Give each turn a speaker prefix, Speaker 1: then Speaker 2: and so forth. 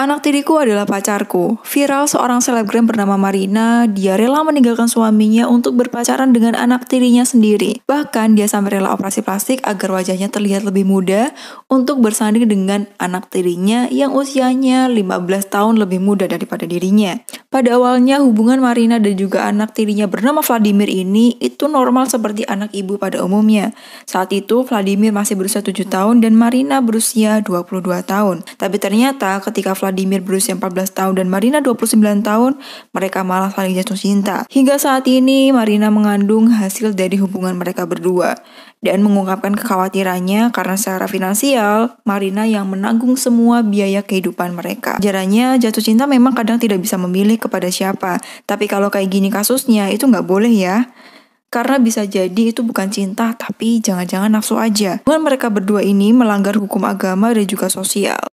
Speaker 1: Anak tiriku adalah pacarku. Viral seorang selebgram bernama Marina, dia rela meninggalkan suaminya untuk berpacaran dengan anak tirinya sendiri. Bahkan dia sampai rela operasi plastik agar wajahnya terlihat lebih muda untuk bersanding dengan anak tirinya yang usianya 15 tahun lebih muda daripada dirinya. Pada awalnya hubungan Marina dan juga anak tirinya bernama Vladimir ini itu normal seperti anak ibu pada umumnya. Saat itu Vladimir masih berusia 7 tahun dan Marina berusia 22 tahun. Tapi ternyata ketika Vladimir berusia 14 tahun dan Marina 29 tahun, mereka malah saling jatuh cinta. Hingga saat ini Marina mengandung hasil dari hubungan mereka berdua dan mengungkapkan kekhawatirannya karena secara finansial Marina yang menanggung semua biaya kehidupan mereka. Jaranya jatuh cinta memang kadang tidak bisa memilih kepada siapa. Tapi kalau kayak gini kasusnya itu nggak boleh ya. Karena bisa jadi itu bukan cinta, tapi jangan-jangan nafsu aja. Hubungan mereka berdua ini melanggar hukum agama dan juga sosial.